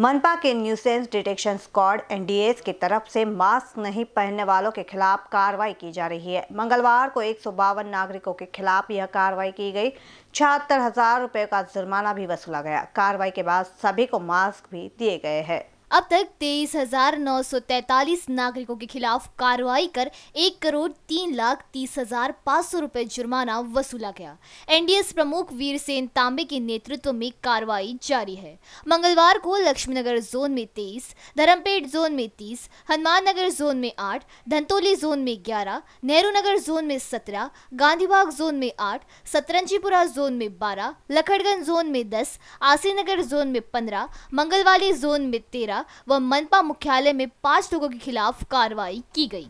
मनपा के nuisance detection squad NDS की तरफ से मास्क नहीं पहनने वालों के खिलाफ कार्रवाई की जा रही है मंगलवार को एक नागरिकों के खिलाफ यह कार्रवाई की गई छहत्तर हजार रुपये का जुर्माना भी वसूला गया कार्रवाई के बाद सभी को मास्क भी दिए गए हैं अब तक तेईस हजार नौ सौ तैतालीस नागरिकों के खिलाफ कार्रवाई कर एक करोड़ तीन लाख तीस हजार पाँच सौ रुपये जुर्माना वसूला गया एनडीएस प्रमुख वीर सेन तांबे के नेतृत्व में कार्रवाई जारी है मंगलवार को लक्ष्मीनगर जोन में तेईस धर्मपेट जोन में तीस हनुमान नगर जोन में आठ धनतोली जोन में ग्यारह नेहरू नगर जोन में सत्रह गांधीबाग जोन में आठ सतरंजीपुरा जोन में बारह लखड़गंज जोन में दस आसीनगर जोन में पंद्रह मंगलवाली जोन में तेरह व मनपा मुख्यालय में पांच लोगों के खिलाफ कार्रवाई की गई